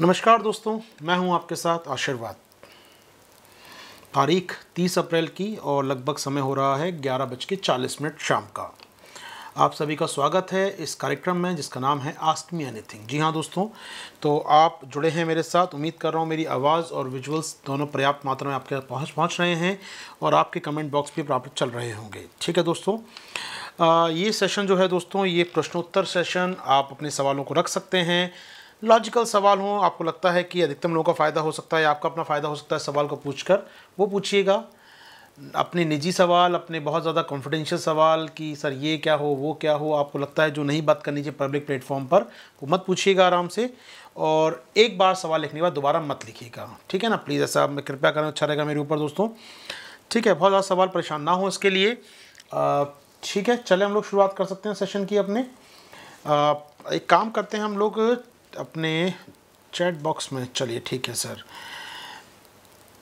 नमस्कार दोस्तों मैं हूं आपके साथ आशीर्वाद तारीख 30 अप्रैल की और लगभग समय हो रहा है ग्यारह बज के चालीस मिनट शाम का आप सभी का स्वागत है इस कार्यक्रम में जिसका नाम है आस्क मी एनीथिंग जी हाँ दोस्तों तो आप जुड़े हैं मेरे साथ उम्मीद कर रहा हूँ मेरी आवाज़ और विजुअल्स दोनों पर्याप्त मात्रा में आपके पहुँच पहुँच रहे हैं और आपके कमेंट बॉक्स भी प्राप्त चल रहे होंगे ठीक है दोस्तों आ, ये सेशन जो है दोस्तों ये प्रश्नोत्तर सेशन आप अपने सवालों को रख सकते हैं लॉजिकल सवाल हों आपको लगता है कि अधिकतम लोगों का फ़ायदा हो सकता है आपका अपना फ़ायदा हो सकता है सवाल को पूछ कर वो पूछिएगा अपने निजी सवाल अपने बहुत ज़्यादा कॉन्फिडेंशियल सवाल कि सर ये क्या हो वो क्या हो आपको लगता है जो नहीं बात करनी चाहिए पब्लिक प्लेटफॉर्म पर वो मत पूछिएगा आराम से और एक बार सवाल लिखने के बाद दोबारा मत लिखिएगा ठीक है ना प्लीज़ ऐसा मैं कृपया करें अच्छा रहेगा मेरे ऊपर दोस्तों ठीक है बहुत ज़्यादा सवाल परेशान ना हो इसके लिए ठीक है चले हम लोग शुरुआत कर सकते हैं सेशन की अपने आ, एक काम करते हैं हम लोग अपने चैट बॉक्स में चलिए ठीक है सर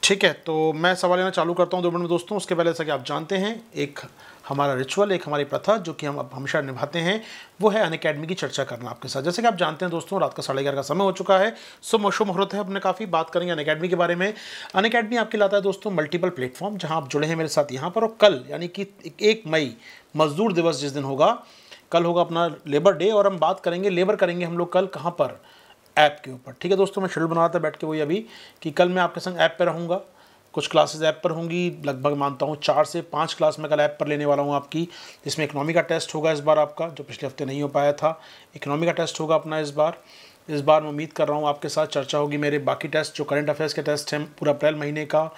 ठीक है तो मैं सवाल लेना चालू करता हूँ दो मिनट में दोस्तों उसके पहले जैसा कि आप जानते हैं एक हमारा रिचुअल एक हमारी प्रथा जो कि हम अब हमेशा निभाते हैं वो है अन अकेडमी की चर्चा करना आपके साथ जैसे कि आप जानते हैं दोस्तों रात का साढ़े ग्यारह का समय हो चुका है सुबह शुभ मुहूर्त है अपने काफ़ी बात करेंगे अन अकेडमी के बारे में अन अकेडमी आपके लाता है दोस्तों मल्टीपल प्लेटफॉर्म जहाँ आप जुड़े हैं मेरे साथ यहाँ पर और कल यानी कि एक मई मजदूर दिवस जिस दिन होगा कल होगा अपना लेबर डे और हम बात करेंगे लेबर करेंगे हम लोग कल कहाँ पर ऐप के ऊपर ठीक है दोस्तों मैं शेड्यूल बना रहा था बैठ के वही अभी कि कल मैं आपके संग ऐप पर रहूँगा कुछ क्लासेस ऐप पर होंगी लगभग मानता हूँ चार से पाँच क्लास मैं कल ऐप पर लेने वाला हूँ आपकी जिसमें इकनॉमी का टेस्ट होगा इस बार आपका जो पिछले हफ्ते नहीं हो पाया था इकनॉमी का टेस्ट होगा अपना इस बार इस बार मैं उम्मीद कर रहा हूँ आपके साथ चर्चा होगी मेरे बाकी टेस्ट जो करंट अफेयर्स के टेस्ट हैं पूरा अप्रैल महीने का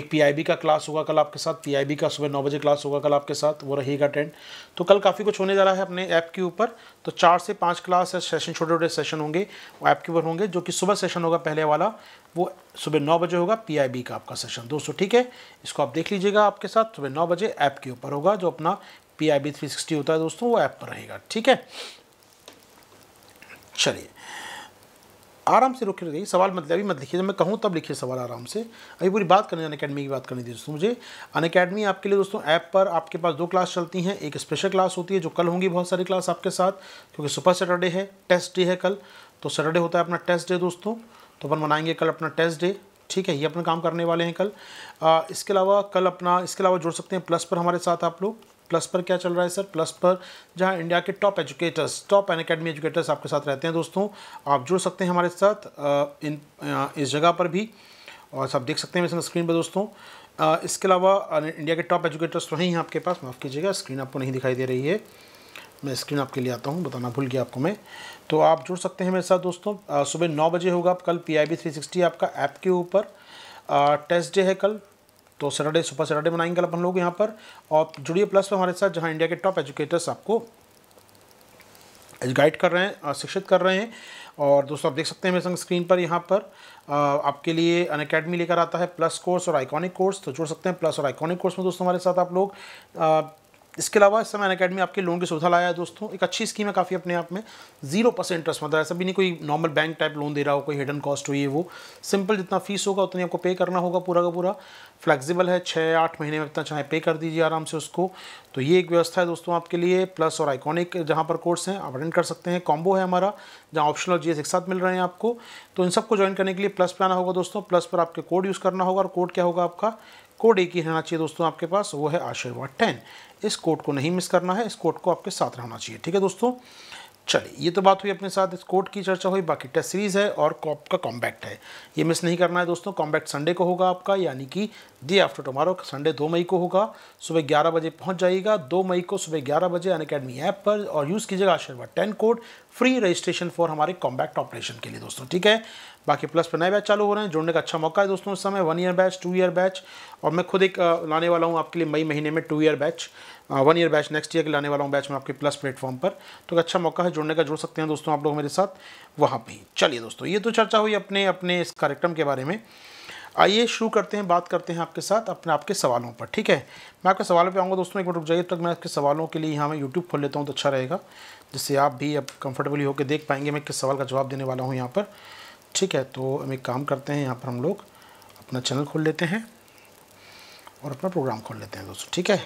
एक पीआईबी का क्लास होगा कल आपके साथ पीआईबी का सुबह नौ बजे क्लास होगा कल आपके साथ वो रहेगा टेंट तो कल काफ़ी कुछ होने जा रहा है अपने ऐप के ऊपर तो चार से पाँच क्लास सेशन छोटे छोटे सेशन होंगे वो ऐप के ऊपर होंगे जो कि सुबह सेशन होगा पहले वाला वो सुबह नौ बजे होगा पी का आपका सेशन दोस्तों ठीक है इसको आप देख लीजिएगा आपके साथ सुबह नौ बजे ऐप के ऊपर होगा जो अपना P I B three sixty होता है दोस्तों वो ऐप पर रहेगा ठीक है चलिए आराम से रुके रहिए सवाल मतलब अभी मत लिखिए जब मैं कहूँ तब लिखिए सवाल आराम से अभी पूरी बात करनी अन अकेडमी की बात करनी थी दोस्तों मुझे अन अकेडमी आपके लिए दोस्तों ऐप पर आपके पास दो क्लास चलती हैं एक स्पेशल क्लास होती है जो कल होंगी बहुत सारी क्लास आपके साथ क्योंकि सुपर सैटरडे है टेस्ट डे है कल तो सैटरडे होता है अपना टेस्ट डे दोस्तों तो अपन मनाएंगे कल अपना टेस्ट डे ठीक है ये अपना काम करने वाले हैं कल आ, इसके अलावा कल अपना इसके अलावा जुड़ सकते हैं प्लस पर हमारे साथ आप लोग प्लस पर क्या चल रहा है सर प्लस पर जहाँ इंडिया के top educators top Unacademy educators आपके साथ रहते हैं दोस्तों आप जुड़ सकते हैं हमारे साथ इन इस जगह पर भी और सब देख सकते हैं मैं स्क्रीन पर दोस्तों इसके अलावा इंडिया के टॉप एजुकेटर्स तो नहीं हैं आपके पास माफ़ कीजिएगा स्क्रीन आपको नहीं दिखाई दे रही है मैं स्क्रीन आपके लिए आता हूँ बताना भूल गया आपको मैं तो आप जुड़ सकते हैं मेरे साथ दोस्तों सुबह नौ बजे होगा कल P I B three sixty आपका ऐप के ऊपर टेस्ट डे है कल तो सैटरडे सुपर सैटरडे बनाएंगे कल अपन लोग यहाँ पर और जुड़िए प्लस पर हमारे साथ जहाँ इंडिया के टॉप एजुकेटर्स आपको गाइड कर रहे हैं शिक्षित कर रहे हैं और दोस्तों आप देख सकते हैं मेरे संग स्क्रीन पर यहाँ पर आपके लिए अन अकेडमी लेकर आता है प्लस कोर्स और आइकॉनिक कोर्स तो जुड़ सकते हैं प्लस और आइकॉनिक कोर्स में दोस्तों हमारे साथ आप लोग इसके अलावा इस समय अकेडमी आपके लोन की सुविधा लाया है दोस्तों एक अच्छी स्कीम है काफ़ी अपने आप में जीरो परसेंट इंटरेस्ट मतलब ऐसा भी नहीं कोई नॉर्मल बैंक टाइप लोन दे रहा हो कोई हिडन कॉस्ट हुई है वो सिंपल जितना फीस होगा उतनी आपको पे करना होगा पूरा का पूरा फ्लेक्सिबल है छः आठ महीने में इतना चाहे पे कर दीजिए आराम से उसको तो ये एक व्यवस्था है दोस्तों आपके लिए प्लस और आइकॉनिक जहाँ पर कोर्स हैं आप अटेंड कर सकते हैं कॉम्बो है हमारा जहाँ ऑप्शनल जी एक साथ मिल रहे हैं आपको तो इन सबको ज्वाइन करने के लिए प्लस पे आना होगा दोस्तों प्लस पर आपके कोड यूज़ करना होगा और कोड क्या होगा आपका कोड एक ही रहना चाहिए दोस्तों आपके पास वो है आशीर्वाद टेन इस कोड को नहीं मिस करना है इस कोड को आपके साथ रहना चाहिए ठीक है दोस्तों चलिए ये तो बात हुई अपने साथ इस कोर्ट की चर्चा हुई बाकी टेस्ट सीरीज़ है और कॉप का कॉम्बैक्ट है ये मिस नहीं करना है दोस्तों कॉम्बैक्ट संडे को होगा आपका यानी कि डे आफ्टर टुमारो संडे दो मई को होगा सुबह ग्यारह बजे पहुंच जाएगा दो मई को सुबह ग्यारह बजे अन अकेडमी ऐप पर और यूज़ कीजिएगा Aashirwad ten code free registration for हमारे कॉम्बैक्ट ऑपरेशन के लिए दोस्तों ठीक है बाकी प्लस पर नए बैच चालू हो रहे हैं जुड़ने का अच्छा मौका है दोस्तों इस समय one year batch two year batch और मैं खुद एक लाने वाला हूँ आपके लिए मई महीने में two year batch one year batch next year के लाने वाला हूँ बैच में आपके प्लस प्लेटफॉर्म पर तो अच्छा मौका है जुड़ने का जुड़ सकते हैं दोस्तों आप लोग मेरे साथ वहाँ पर चलिए दोस्तों ये तो चर्चा हुई अपने अपने इस कार्यक्रम के बारे में आइए शुरू करते हैं बात करते हैं आपके साथ अपने आपके सवालों पर ठीक है मैं आपके सवालों पे आऊँगा दोस्तों एक बार रुक जाइए तक मैं आपके सवालों के लिए यहाँ मैं यूट्यूब खोल लेता हूँ तो अच्छा रहेगा जिससे आप भी अब कंफर्टेबली होकर देख पाएंगे मैं किस सवाल का जवाब देने वाला हूँ यहाँ पर ठीक है तो हम एक काम करते हैं यहाँ पर हम लोग अपना चैनल खोल लेते हैं और अपना प्रोग्राम खोल लेते हैं दोस्तों ठीक है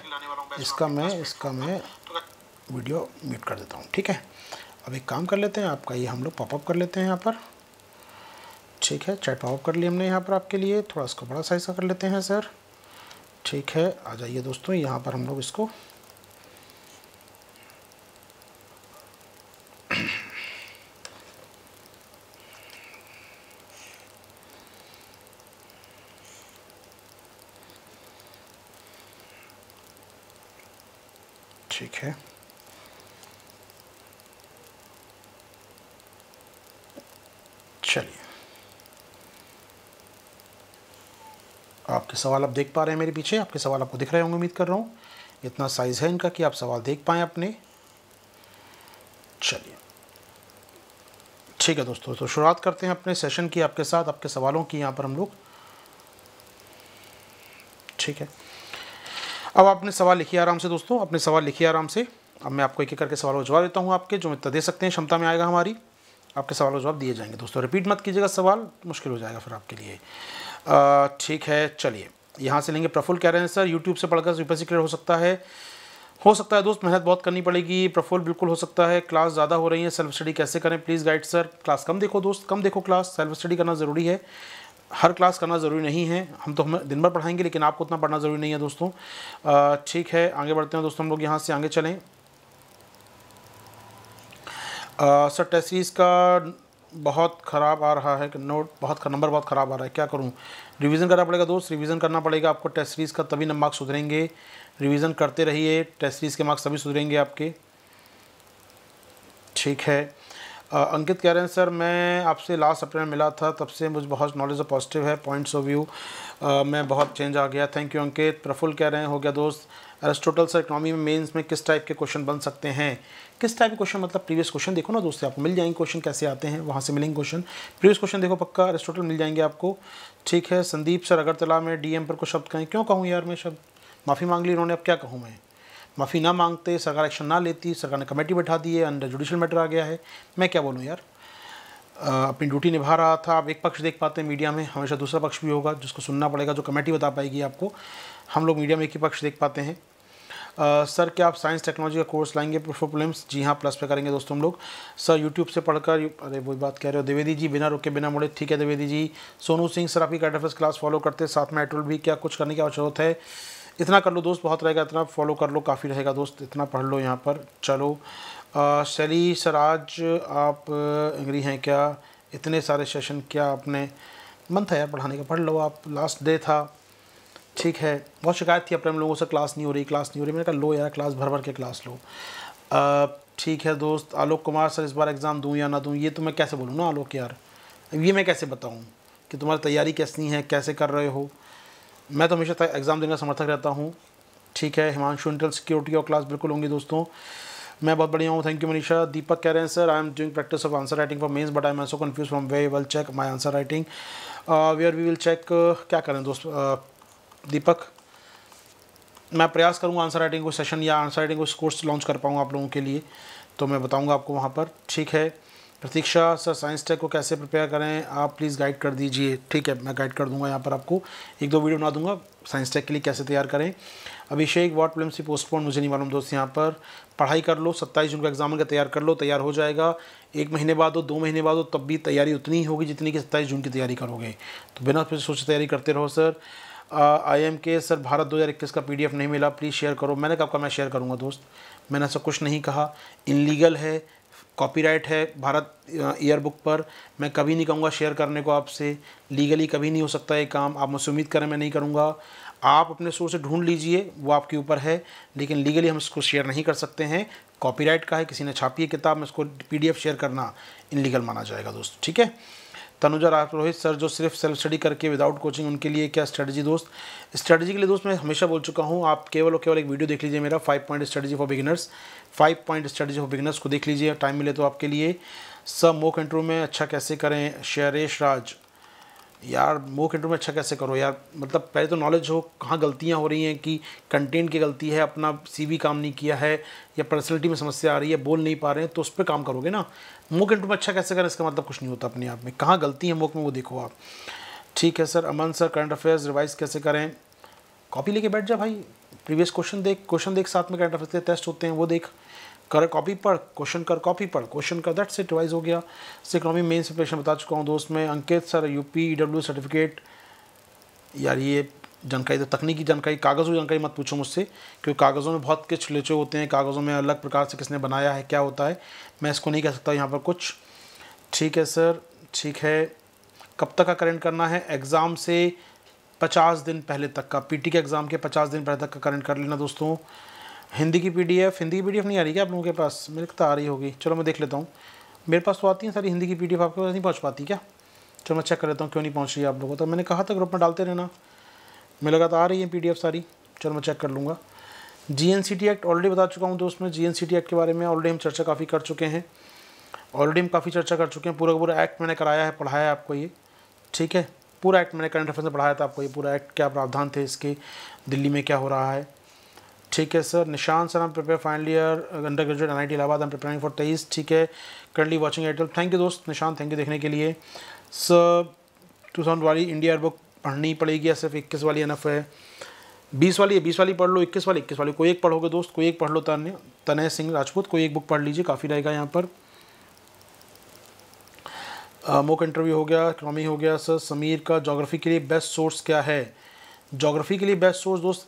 इसका मैं इसका मैं वीडियो म्यूट कर देता हूँ ठीक है अब एक काम कर लेते हैं आपका ये हम लोग पॉपअप कर लेते हैं यहाँ पर ठीक है चैट पॉपअप कर लिए हमने यहाँ पर आपके लिए थोड़ा इसको बड़ा साइज़ का कर लेते हैं सर ठीक है आ जाइए दोस्तों यहाँ पर हम लोग इसको चलिए आपके सवाल आप देख पा रहे हैं मेरे पीछे आपके सवाल आपको दिख रहे होंगे उम्मीद कर रहा हूँ इतना साइज़ है इनका कि आप सवाल देख पाएं अपने चलिए ठीक है दोस्तों तो शुरुआत करते हैं अपने सेशन की आपके साथ आपके सवालों की यहाँ पर हम लोग ठीक है अब आपने सवाल लिखिए आराम से दोस्तों अपने सवाल लिखिए आराम से अब मैं आपको एक एक करके सवाल उजवा देता हूँ आपके जो मित्र दे सकते हैं क्षमता में आएगा हमारी आपके सवाल का जवाब दिए जाएंगे दोस्तों रिपीट मत कीजिएगा सवाल मुश्किल हो जाएगा फिर आपके लिए ठीक है चलिए यहाँ से लेंगे प्रफुल कह रहे हैं सर यूट्यूब से पढ़कर यूपीएससी क्लियर हो सकता है हो सकता है दोस्त मेहनत बहुत करनी पड़ेगी प्रफुल बिल्कुल हो सकता है क्लास ज़्यादा हो रही है सेल्फ स्टडी कैसे करें प्लीज़ गाइड सर क्लास कम देखो दोस्त कम देखो क्लास सेल्फ स्टडी करना ज़रूरी है हर क्लास करना ज़रूरी नहीं है हम तो हम दिन भर पढ़ाएंगे लेकिन आपको उतना पढ़ना ज़रूरी नहीं है दोस्तों ठीक है आगे बढ़ते हैं दोस्तों हम लोग यहाँ से आगे चलें सर टेस्टीज का बहुत ख़राब आ रहा है कि नोट बहुत नंबर बहुत ख़राब आ रहा है क्या करूं रिवीजन करना पड़ेगा दोस्त रिवीजन करना पड़ेगा आपको टेस्ट सीरीज़ का तभी मार्क्स सुधरेंगे रिवीजन करते रहिए टेस्ट सीरीज़ के मार्क्स तभी सुधरेंगे आपके ठीक है आ, अंकित कह रहे हैं सर मैं आपसे लास्ट अप्रैल में मिला था तब से मुझे बहुत नॉलेज पॉजिटिव है पॉइंट्स ऑफ व्यू मैं बहुत चेंज आ गया थैंक यू अंकित प्रफुल कह रहे हैं हो गया दोस्त अरेस्टोटल सर इकोनॉमी में मेंस में किस टाइप के क्वेश्चन बन सकते हैं किस टाइप के क्वेश्चन मतलब प्रीवियस क्वेश्चन देखो ना दोस्तों आपको मिल जाएंगे क्वेश्चन कैसे आते हैं वहाँ से मिलेंगे क्वेश्चन प्रीवियस क्वेश्चन देखो पक्का अरेस्टोटल मिल जाएंगे आपको ठीक है संदीप सर अगरतला में डी पर कुछ शब्द कहें क्यों कहूँ यार मैं शब्द माफ़ी मांग ली इन्होंने अब क्या कहूँ मैं माफ़ी ना मांगते सरकार एक्शन ना लेती सरकार ने कमेटी बैठा दी है अंडर जुडिशल मैटर आ गया है मैं क्या बोलूँ यार अपनी ड्यूटी निभा रहा था आप एक पक्ष देख पाते हैं मीडिया में हमेशा दूसरा पक्ष भी होगा जिसको सुनना पड़ेगा जो कमेटी बता पाएगी आपको हम लोग मीडिया में एक ही पक्ष देख पाते हैं सर क्या आप साइंस टेक्नोलॉजी का कोर्स लाएंगे ऑफ प्रिलिम्स जी हाँ प्लस पे करेंगे दोस्तों हम लोग सर यूट्यूब से पढ़कर अरे वही बात कह रहे हो द्विवेदी जी बिना रुके बिना मुड़े ठीक है द्विवेदी जी सोनू सिंह सर आपकी कैटफेस क्लास फॉलो करते साथ में एटोल भी क्या कुछ करने की आवश्यकता है इतना कर लो दोस्त बहुत रहेगा इतना फॉलो कर लो काफ़ी रहेगा दोस्त इतना पढ़ लो यहाँ पर चलो शैली सराज आप एंग्री हैं क्या इतने सारे सेशन क्या आपने मन था यार पढ़ाने का पढ़ लो आप लास्ट डे था ठीक है बहुत शिकायत थी अपने हम लोगों से क्लास नहीं हो रही क्लास नहीं हो रही मैंने कहा लो यार क्लास भर भर के क्लास लो ठीक है दोस्त आलोक कुमार सर इस बार एग्ज़ाम दूँ या ना दूँ ये तो मैं कैसे बोलूँ ना आलोक यार ये मैं कैसे बताऊँ कि तुम्हारी तैयारी कैसी है कैसे कर रहे हो मैं तो हमेशा एग्ज़ाम देने का समर्थक रहता हूँ ठीक है हिमांशु इंटर सिक्योरिटी और क्लास बिल्कुल होंगी दोस्तों मैं बहुत बढ़िया हूँ थैंक यू मनीषा दीपक कह रहे हैं sir I am doing practice of answer writing for mains but I am so confuse from where will check my answer writing or we will check क्या करें दोस्त uh, दीपक मैं प्रयास करूँगा आंसर राइटिंग को सेशन या आंसर राइटिंग को course launch कर पाऊँगा आप लोगों के लिए तो मैं बताऊँगा आपको वहाँ पर ठीक है प्रतीक्षा सर साइंस टेक को कैसे प्रिपेयर करें आप प्लीज़ गाइड कर दीजिए ठीक है मैं गाइड कर दूंगा यहाँ पर आपको एक दो वीडियो बना दूंगा साइंस टेक के लिए कैसे तैयार करें अभिषेक वार्ड प्रॉब्लम से पोस्टपोन मुझे नहीं मालूम दोस्त यहाँ पर पढ़ाई कर लो सत्ताईस जून का एग्जाम का तैयार कर लो तैयार हो जाएगा एक महीने बाद हो दो महीने बाद हो तब भी तैयारी उतनी ही होगी जितनी कि सत्ताईस जून की तैयारी करोगे तो बिना फिर सोचे तैयारी करते रहो sir I am K sir Bharat 2021 का पीडीएफ नहीं मिला प्लीज़ शेयर करो मैंने कब का मैं शेयर करूँगा दोस्त मैंने ऐसा कुछ नहीं कहा इनलीगल है कॉपीराइट है भारत ईयरबुक पर मैं कभी नहीं कहूँगा शेयर करने को आपसे लीगली कभी नहीं हो सकता ये काम आप मुझसे उम्मीद करें मैं नहीं करूँगा आप अपने सोर्स से ढूंढ लीजिए वो आपके ऊपर है लेकिन लीगली हम इसको शेयर नहीं कर सकते हैं कॉपीराइट का है किसी ने छापी है किताब में इसको पीडीएफ शेयर करना इनलीगल माना जाएगा दोस्त ठीक है तनुजा राज रोहित सर जो सिर्फ सेल्फ स्टडी करके विदाउट कोचिंग उनके लिए क्या स्ट्रेटजी दोस्त स्ट्रेटजी के लिए दोस्त मैं हमेशा बोल चुका हूँ आप केवल और केवल एक वीडियो देख लीजिए मेरा five point strategy for beginners five point strategy for beginners को देख लीजिए टाइम मिले तो आपके लिए सब मोक इंटरव्यू में अच्छा कैसे करें शेरेश राज यार मोक इंटरव्यू में अच्छा कैसे करो यार मतलब पहले तो नॉलेज हो कहाँ गलतियाँ हो रही हैं कि कंटेंट की गलती है अपना सीवी काम नहीं किया है या पर्सनलिटी में समस्या आ रही है बोल नहीं पा रहे हैं तो उस पर काम करोगे ना मोक इंटरव्यू में अच्छा कैसे करें इसका मतलब कुछ नहीं होता अपने आप में कहाँ गलती है मोक में वो देखो आप ठीक है sir Aman sir current affairs revise कैसे करें कॉपी लेके बैठ जा भाई प्रीवियस क्वेश्चन देख क्वेश्चन देख साथ में करंट अफेयर्स के टेस्ट होते हैं वो देख कर कॉपी पढ़ क्वेश्चन कर कॉपी पढ़ क्वेश्चन कर दैट से रिवाइज हो गया इससे इकोनॉमी मेन सेपरेशन बता चुका हूँ दोस्त मैं Ankit sir UP EW certificate यार ये जानकारी तो तकनीकी जानकारी कागज़ों की जानकारी मत पूछो मुझसे क्योंकि कागज़ों में बहुत कुछ लेचे होते हैं कागज़ों में अलग प्रकार से किसने बनाया है क्या होता है मैं इसको नहीं कह सकता यहाँ पर कुछ ठीक है सर ठीक है कब तक का करेंट करना है एग्ज़ाम से पचास दिन पहले तक का पीटी के एग्ज़ाम के पचास दिन पहले तक का करेंट कर लेना दोस्तों हिंदी की पीडीएफ हिंदी की पीडीएफ नहीं आ रही क्या आप लोगों के पास मेरे तो आ रही होगी चलो मैं देख लेता हूँ मेरे पास तो आती है सारी हिंदी की पीडीएफ आपके पास नहीं पहुँच पाती क्या चलो मैं चेक कर लेता हूँ क्यों नहीं पहुँच रही आप लोगों को तो मैंने कहा था ग्रुप में डालते रहना मेरे लगा तो आ रही है पी सारी चलो मैं चेक कर लूँगा G N C T act already बता चुका हूँ दोस्त में G N C T act के बारे में ऑलरेडी हम चर्चा काफ़ी कर चुके हैं ऑलरेडी हम काफ़ी चर्चा कर चुके हैं पूरा पूरा एक्ट मैंने कराया है पढ़ाया आपको ये ठीक है पूरा एक्ट मैंने करंट अफेयर में पढ़ाया था आपको ये पूरा एक्ट क्या प्रावधान थे इसके दिल्ली में क्या हो रहा है ठीक है सर निशान सर हम prepare final year undergraduate N I T Allahabad am preparing for तेईस ठीक है currently watching Airtel thank you दोस्त निशान थैंक यू देखने के लिए सर टू थाउजेंड वाली इंडिया बुक पढ़नी पड़ेगी या सिर्फ इक्कीस वाली अनफ है बीस वाली है बीस वाली पढ़ लो इक्कीस वाली इक्कीस वाली कोई एक पढ़ोगे दोस्त कोई एक पढ़ लो तन तनय सिंह राजपूत कोई एक बुक पढ़ लीजिए काफ़ी रहेगा यहाँ पर मोक इंटरव्यू हो गया इकनॉमी हो गया सर समीर का जोग्राफी के लिए बेस्ट सोर्स क्या है जोग्राफी के लिए बेस्ट सोर्स दोस्त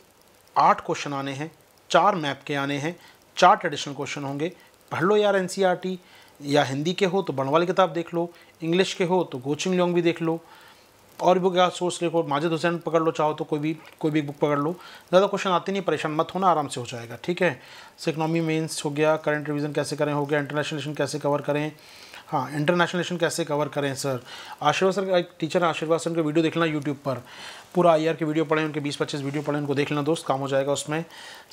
आठ क्वेश्चन आने हैं चार मैप के आने हैं चार ट्रेडिशनल क्वेश्चन होंगे पढ़ लो यार एन e या हिंदी के हो तो बनवाली किताब देख लो इंग्लिश के हो तो कोचिंग लॉन्ग भी देख लो और भी बुक सोर्स देखो माजिद हुसैन पकड़ लो चाहो तो कोई भी कोई भी बुक पकड़ लो ज़्यादा क्वेश्चन आते नहीं परेशान मत होना आराम से हो जाएगा ठीक है इकनॉमी मेंस हो गया करंट रिवीजन कैसे करें हो गया इंटरनेशनल कैसे कवर करें हाँ इंटरनेशनल कैसे कवर करें सर आशीर्वाद सर का एक टीचर आशीर्वाद सर का वीडियो देखना यूट्यूब पर पूरा आई के वीडियो पढ़ें उनके बीस पच्चीस वीडियो पढ़ें उनको देख लेना दोस्त काम हो जाएगा उसमें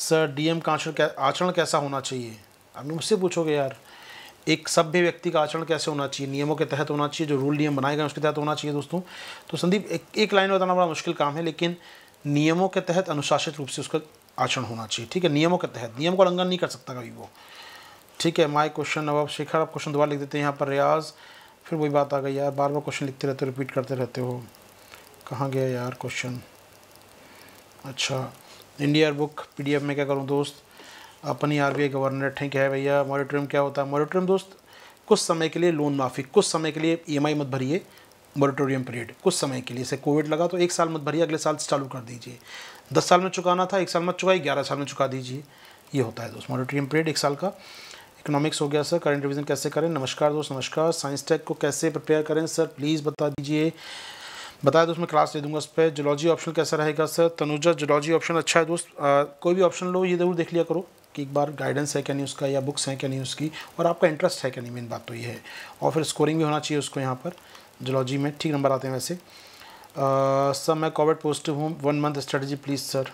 सर डी एम का आचरण क्या आचरण कैसा होना चाहिए अब मुझसे पूछोगे यार एक सभ्य व्यक्ति का आचरण कैसे होना चाहिए नियमों के तहत होना चाहिए जो रूल नियम बनाए गए उसके तहत होना चाहिए दोस्तों तो संदीप एक एक लाइन बताना बड़ा मुश्किल काम है लेकिन नियमों के तहत अनुशासित रूप से उसका आचरण होना चाहिए ठीक है नियमों के तहत नियम का उल्लंघन नहीं कर सकता कभी वो ठीक है माई क्वेश्चन अब आप शेखर आप क्वेश्चन दोबारा लिख देते हैं यहाँ पर रियाज फिर वही बात आ गई यार बार बार क्वेश्चन लिखते रहते हो रिपीट करते रहते हो कहाँ गया यार क्वेश्चन अच्छा इंडिया बुक पीडीएफ में क्या करूँ दोस्त आर ही आर गवर्नर ठीक है भैया मॉरिटोरियम क्या होता है मॉरिटोरियम दोस्त कुछ समय के लिए लोन माफ़ी कुछ समय के लिए ई e मत भरिए मॉरिटोरियम पीरियड कुछ समय के लिए इसे कोविड लगा तो एक साल मत भरिए अगले साल चालू कर दीजिए दस साल में चुकाना था एक साल मत चुकाइए ग्यारह साल में चुका दीजिए ये होता है दोस्त मॉरिटोरियम पीरियड एक साल का इकोनॉमिक्स हो गया सर करंट रिविजन कैसे करें नमस्कार दोस्त नमस्कार साइंस टेक को कैसे प्रिपेयर करें सर प्लीज़ बता दीजिए बताया दोस्त मैं क्लास दे दूंगा इस पर जोलॉजी ऑप्शन कैसा रहेगा सर तनुजा जोलॉजी ऑप्शन अच्छा है दोस्त आ, कोई भी ऑप्शन लो ये ज़रूर देख लिया करो कि एक बार गाइडेंस है क्या नहीं उसका या बुक्स हैं क्या नहीं उसकी और आपका इंटरेस्ट है क्या नहीं मेन बात तो ये है और फिर स्कोरिंग भी होना चाहिए उसको यहाँ पर जोलॉजी में ठीक नंबर आते हैं वैसे सर मैं कोविड पॉजिटिव हूँ one month strategy please sir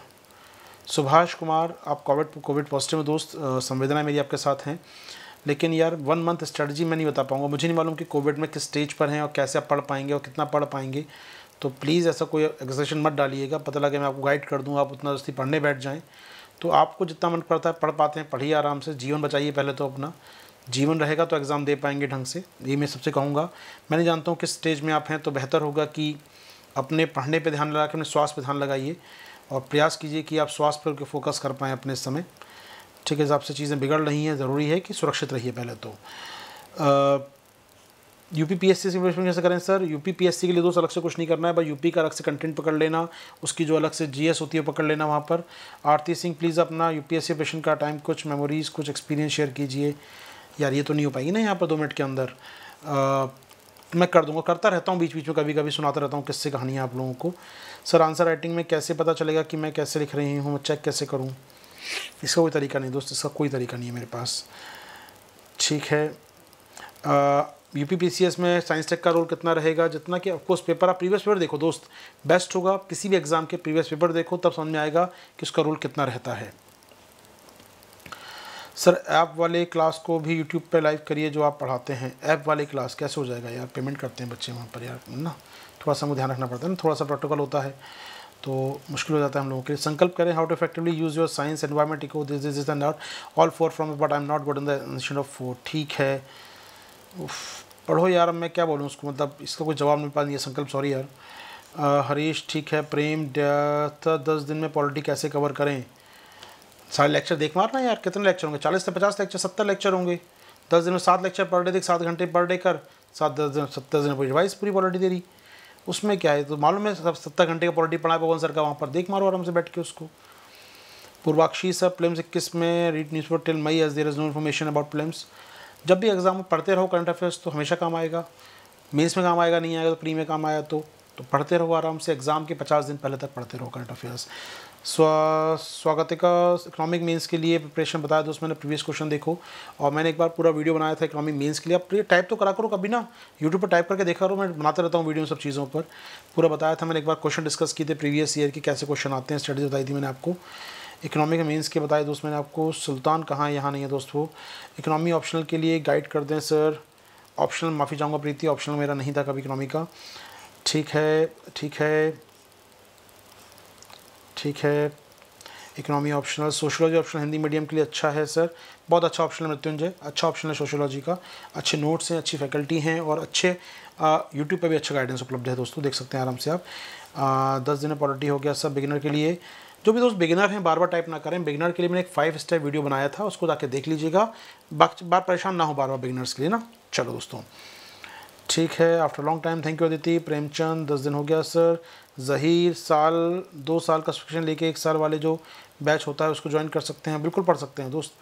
Subhash Kumar आप कोविड कोविड पॉजिटिव दोस्त संवेदना मेरी आपके साथ हैं लेकिन यार वन मंथ स्ट्रेटजी मैं नहीं बता पाऊँगा मुझे नहीं मालूम कि कोविड में किस स्टेज पर हैं और कैसे आप पढ़ पाएंगे और कितना पढ़ पाएंगे तो प्लीज़ ऐसा कोई एग्जेशन मत डालिएगा पता लगे मैं आपको गाइड कर दूँ आप उतना जस्ती पढ़ने बैठ जाएँ तो आपको जितना मन करता है पढ़ पाते हैं पढ़िए आराम से जीवन बचाइए पहले तो अपना जीवन रहेगा तो एग्ज़ाम दे पाएंगे ढंग से ये मैं सबसे कहूँगा मैं नहीं जानता हूँ किस स्टेज में आप हैं तो बेहतर होगा कि अपने पढ़ने पे ध्यान लगा के अपने स्वास्थ्य पे ध्यान लगाइए और प्रयास कीजिए कि आप स्वास्थ्य पर फोकस कर पाएँ अपने समय ठीक है हिसाब से चीज़ें बिगड़ रही हैं ज़रूरी है कि सुरक्षित रहिए पहले तो U P P S C से कैसे करें sir U P P S C के लिए दोस्त अलग से कुछ नहीं करना है बस यू पी का अलग से कंटेंट पकड़ लेना उसकी जो अलग से जी एस होती है पकड़ लेना वहाँ पर आरती सिंह प्लीज़ अपना U P S C patient का टाइम कुछ मेमोरीज़ कुछ एक्सपीरियंस शेयर कीजिए यार ये तो नहीं हो पाएगी ना यहाँ पर दो मिनट के अंदर आ, मैं कर दूँगा करता रहता हूँ बीच बीच में कभी कभी सुनाता रहता हूँ किससे कहानियाँ आप लोगों को सर आंसर राइटिंग में कैसे पता चलेगा कि मैं कैसे लिख रही हूँ चेक कैसे करूँ इसका कोई तरीका नहीं दोस्त इसका कोई तरीका नहीं है मेरे पास ठीक है यू पी में साइंस टेक का रोल कितना रहेगा जितना कि ऑफकोर्स पेपर आप प्रीवियस पेपर देखो दोस्त बेस्ट होगा किसी भी एग्ज़ाम के प्रीवियस पेपर देखो तब समझ में आएगा कि उसका रोल कितना रहता है सर ऐप वाले क्लास को भी यूट्यूब पे लाइव करिए जो आप पढ़ाते हैं ऐप वाले क्लास कैसे हो जाएगा यार पेमेंट करते हैं बच्चे वहाँ पर यार ना थोड़ा सा हमें ध्यान रखना पड़ता है ना थोड़ा सा प्रोटोकॉल होता है तो मुश्किल हो जाता है हम लोगों के लिए संकल्प करें how to effectively use your science environment eco this this and not all for from but I am not good in the of for ठीक है पढ़ो यार मैं क्या बोलूँ उसको मतलब इसका कोई जवाब नहीं पा नहीं संकल्प सॉरी यार हरीश ठीक है प्रेम दस दिन में पॉलिटी कैसे कवर करें सारे लेक्चर देख मारना यार कितने लेक्चर होंगे चालीस से पचास लेक्चर सत्तर लेक्चर होंगे दस दिन में सात लेक्चर पर डे देख सात घंटे पर डे कर सात दस दिन सत्तर दिन पूरी रिवाइज पूरी पॉलिटी दे रही उसमें क्या है तो मालूम है सब सत्तर घंटे का पॉलिटी पढ़ा पवन सर का वहाँ पर देख मारो आराम से बैठ के उसको पूर्वाक्षी सर प्लेम्स इक्कीस में रीड न्यूज़ पर till May as there is no information about prelims जब भी एग्जाम पढ़ते रहो करंट अफेयर्स तो हमेशा काम आएगा मेन्स में काम आएगा नहीं आएगा तो प्री में काम आया तो तो पढ़ते रहो आराम से एग्ज़ाम के पचास दिन पहले तक पढ़ते रहो करंट अफेयर्स स्वा स्वागतिका इकोनॉमिक मेंस के लिए प्रिपरेशन बताया दोस्त मैंने प्रीवियस क्वेश्चन देखो और मैंने एक बार पूरा वीडियो बनाया था इकोनॉमिक मेंस के लिए आप टाइप तो करा करो कभी ना यूट्यूब पर टाइप करके देखा करो मैं बनाता रहता हूँ वीडियो सब चीज़ों पर पूरा बताया था मैंने एक बार क्वेश्चन डिस्कस किए थे प्रीवियस ईयर के कैसे क्वेश्चन आते हैं स्टडीज बताई थी मैंने आपको इकोनॉमिक मीन्स के बताए दोस्त मैंने आपको सुल्तान कहाँ है यहाँ नहीं है दोस्त वो इकोनॉमी ऑप्शनल के लिए गाइड कर दें सर ऑप्शनल माफ़ी चाहूँगा प्रीति ऑप्शनल मेरा नहीं था कभी इकोनॉमी का ठीक है ठीक है ठीक है economy optional sociology optional Hindi medium के लिए अच्छा है सर बहुत अच्छा ऑप्शन है मृत्युंजय अच्छा ऑप्शन है सोशोलॉजी का अच्छे नोट्स हैं अच्छी फैकल्टी हैं और अच्छे यूट्यूब पर भी अच्छा गाइडेंस उपलब्ध है दोस्तों देख सकते हैं आराम से आप आ, दस दिन पॉलिटी हो गया सर बिगिनर के लिए जो भी दोस्त बिगिनर हैं बार बार टाइप ना करें बिगिनर के लिए मैंने एक फाइव स्टेप वीडियो बनाया था उसको जाके देख लीजिएगा बार परेशान ना हो बार बार बिगिनर्स के लिए ना चलो दोस्तों ठीक है after long time thank you Aditi Premchand दस दिन हो गया सर जहीर साल दो साल का सब्सक्रिप्शन लेके एक साल वाले जो बैच होता है उसको ज्वाइन कर सकते हैं बिल्कुल पढ़ सकते हैं दोस्त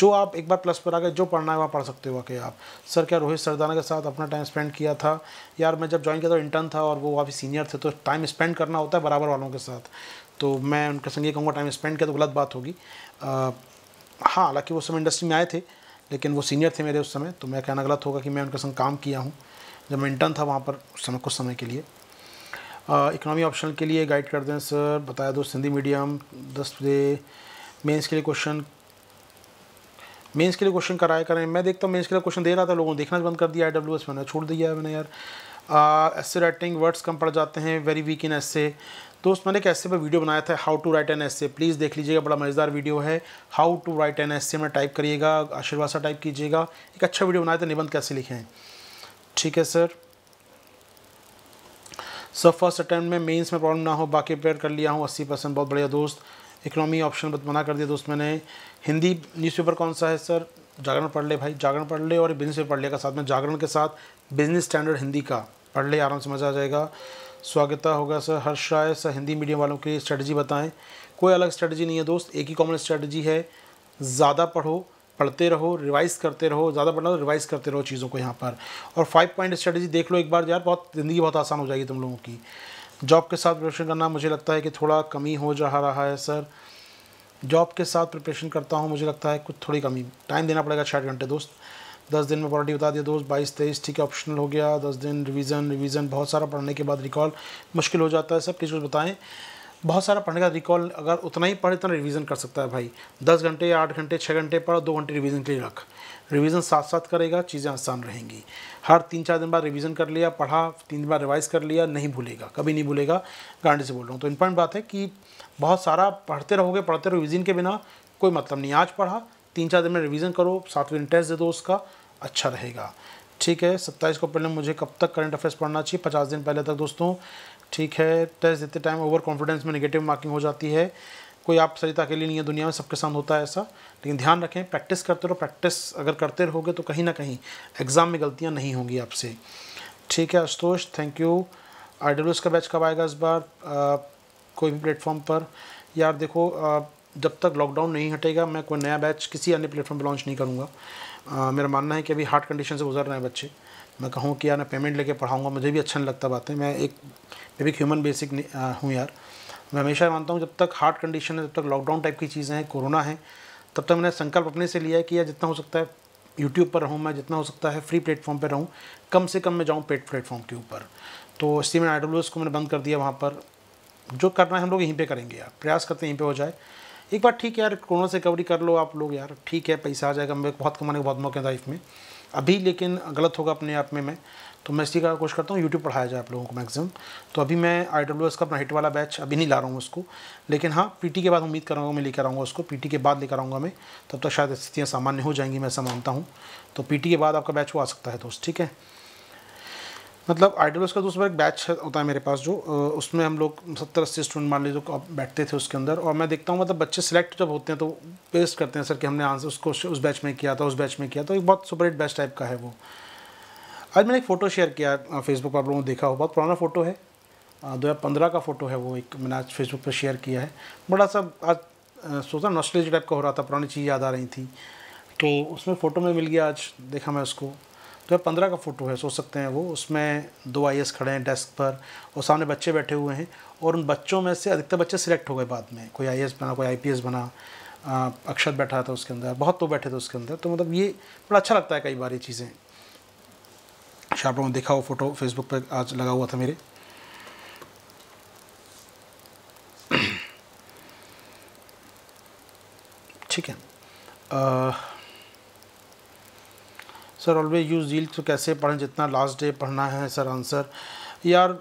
जो आप एक बार प्लस पर आ गए जो पढ़ना है वहाँ पढ़ सकते हो वाकई आप सर क्या रोहित सरदाना के साथ अपना टाइम स्पेंड किया था यार मैं जब ज्वाइन किया था इंटर्न था और वो वहाँ सीनियर थे तो टाइम स्पेंड करना होता है बराबर वालों के साथ तो मैं उनके संग ये कहूँगा टाइम स्पेंड किया तो गलत बात होगी हाँ हालाँकि वो समय इंडस्ट्री में आए थे लेकिन वो सीनियर थे मेरे उस समय तो मैं कहना गलत होगा कि मैं उनके संग काम किया हूँ जब मैं इंटर्न था वहाँ पर उस समय कुछ समय के लिए इकनॉमी ऑप्शनल के लिए गाइड कर दें सर बताया दो सिंधी मीडियम दस बजे मेंस के लिए क्वेश्चन मेंस के लिए क्वेश्चन कराया करें मैं देखता हूँ मेंस के लिए क्वेश्चन दे रहा था लोगों ने देखना बंद कर दिया आई डब्ल्यू एस मैंने छोड़ दिया है मैंने यार एस uh, राइटिंग वर्ड्स कम पड़ जाते हैं वेरी वीक इन तो दोस्त मैंने एक पर वीडियो बनाया था how to write an essay please देख लीजिएगा बड़ा मज़ेदार वीडियो है how to write an essay में टाइप करिएगा आशीर्वाद सा टाइप कीजिएगा एक अच्छा वीडियो बनाया था निबंध कैसे लिखें ठीक है सर सर फर्स्ट अटैम्प्ट में मेंस में प्रॉब्लम ना हो बाकी प्रिपेयर कर लिया हूँ अस्सी परसेंट बहुत बढ़िया दोस्त इकोनॉमी ऑप्शन मना कर दिया दोस्त मैंने हिंदी न्यूज़पेपर कौन सा है सर जागरण पढ़ ले भाई जागरण पढ़ ले और बिजनेस पेपर पढ़ लेगा साथ में जागरण के साथ बिजनेस स्टैंडर्ड हिंदी का पढ़ ले आराम से मज़ा आ जाएगा स्वागता होगा sir Harsh Rai sir Hindi medium वालों की स्ट्रेटजी बताएं कोई अलग स्ट्रेटजी नहीं है दोस्त एक ही कॉमन स्ट्रेटजी है ज़्यादा पढ़ो पढ़ते रहो रिवाइज करते रहो ज़्यादा पढ़ना तो रिवाइज करते रहो चीज़ों को यहाँ पर और फाइव पॉइंट स्ट्रेटेजी देख लो एक बार यार बहुत ज़िंदगी बहुत आसान हो जाएगी तुम लोगों की जॉब के साथ प्रिपरेशन करना मुझे लगता है कि थोड़ा कमी हो जा रहा है सर जॉब के साथ प्रिपरेशन करता हूँ मुझे लगता है कुछ थोड़ी कमी टाइम देना पड़ेगा छः घंटे दोस्त दस दिन में पॉलिटी बता दिया दोस्त बाईस तेईस ठीक है ऑप्शनल हो गया दस दिन रिवीजन रिवीजन बहुत सारा पढ़ने के बाद रिकॉल मुश्किल हो जाता है सब प्लीज़ कुछ बताएं बहुत सारा पढ़ने का रिकॉल अगर उतना ही पढ़े इतना रिवीजन कर सकता है भाई दस घंटे आठ घंटे छः घंटे पढ़ दो घंटे रिवीजन के लिए रख रिवीजन साथ साथ करेगा चीज़ें आसान रहेंगी हर तीन चार दिन बाद रिवीजन कर लिया पढ़ा तीन दिन बाद रिवाइज कर लिया नहीं भूलेगा कभी नहीं भूलेगा गारंटी से बोल रहा हूँ तो इम्पोर्टेंट बात है कि बहुत सारा पढ़ते रहोगे पढ़ते रहो के बिना कोई मतलब नहीं आज पढ़ा तीन चार दिन में रिविज़न करो सातवें दिन टेस्ट दे दो उसका अच्छा रहेगा ठीक है सत्ताईस को पहले मुझे कब तक करंट अफेयर्स पढ़ना चाहिए पचास दिन पहले तक दोस्तों ठीक है टेस्ट देते टाइम ओवर कॉन्फिडेंस में नेगेटिव मार्किंग हो जाती है कोई आप सरिता के लिए नहीं है दुनिया में सबके साथ होता है ऐसा लेकिन ध्यान रखें प्रैक्टिस करते रहो प्रैक्टिस अगर करते रहोगे तो कहीं ना कहीं एग्ज़ाम में गलतियाँ नहीं होंगी आपसे ठीक है आशुतोष थैंक यू आर का बैच कब आएगा इस बार आ, कोई भी प्लेटफॉर्म पर यार देखो आ, जब तक लॉकडाउन नहीं हटेगा मैं कोई नया बैच किसी अन्य प्लेटफॉर्म पर लॉन्च नहीं करूँगा मेरा मानना है कि अभी हार्ट कंडीशन से गुजर रहे हैं बच्चे मैं कहूँ कि यार मैं पेमेंट लेके पढ़ाऊँगा मुझे भी अच्छा नहीं लगता बातें मैं एक मैं भी ह्यूमन बेसिक हूँ यार मैं हमेशा मानता हूँ जब तक हार्ड कंडीशन है जब तक लॉकडाउन टाइप की चीज़ें हैं कोरोना है तब तक मैंने संकल्प अपने से लिया है कि यार जितना हो सकता है यूट्यूब पर रहूँ मैं जितना हो सकता है फ्री प्लेटफॉर्म पर रहूँ कम से कम मैं जाऊँ पेड प्लेटफॉर्म के ऊपर तो इसलिए मैंने आई को मैंने बंद कर दिया वहाँ पर जो करना है हम लोग यहीं पर करेंगे यार प्रयास करते हैं यहीं पर हो जाए एक बार ठीक है यार कोरोना से रिकवरी कर लो आप लोग यार ठीक है पैसा आ जाएगा मैं बहुत कमाने का बहुत मौके लाइफ में अभी लेकिन गलत होगा अपने आप में मैं तो मैं इसी का कोशिश करता हूँ यूट्यूब पढ़ाया जाए आप लोगों को मैक्सिमम तो अभी मैं आई डब्ल्यू एस का अपना हिट वाला बैच अभी नहीं ला रहा हूँ उसको लेकिन हाँ पीटी के बाद उम्मीद कराऊंगा मैं लेकर आऊँगा उसको पीटी के बाद लेकर आऊँगा मैं तब तक शायद स्थितियाँ सामान्य हो जाएंगी मैं ऐसा मानता हूँ तो टी के बाद आपका बैच वो आ सकता है दोस्त ठीक है मतलब आइडियोलॉज का पर तो एक बैच होता है मेरे पास जो उसमें हम लोग सत्तर अस्सी स्टूडेंट मान लीजिए जो बैठते थे उसके अंदर और मैं देखता हूँ मतलब बच्चे सेलेक्ट जब होते हैं तो पेस्ट करते हैं सर कि हमने आंसर उसको उस बैच में किया था उस बैच में किया तो एक बहुत सुपर हिट बैच टाइप का है वो आज मैंने एक फ़ोटो शेयर किया फेसबुक पर आप लोगों ने देखा हो बहुत पुराना फ़ोटो है दो हज़ार पंद्रह का फ़ोटो है वो एक मैंने आज फेसबुक पर शेयर किया है बड़ा सा आज सोचा नॉस्टलेज टाइप का हो रहा था पुरानी चीज़ याद आ रही थी तो उसमें फ़ोटो में मिल गया आज देखा मैं उसको पंद्रह का फ़ोटो है सोच सकते हैं वो उसमें दो आई खड़े हैं डेस्क पर और सामने बच्चे बैठे हुए हैं और उन बच्चों में से अधिकतर बच्चे सिलेक्ट हो गए बाद में कोई आई बना कोई आई बना अक्षत बैठा था उसके अंदर बहुत तो बैठे थे उसके अंदर तो मतलब ये बड़ा अच्छा लगता है कई बार ये चीज़ें शायद आप लोगों ने देखा वो फ़ोटो फेसबुक पर आज लगा हुआ था मेरे ठीक है सर ऑलवेज यूज जील तो कैसे पढ़ें जितना लास्ट डे पढ़ना है सर आंसर यार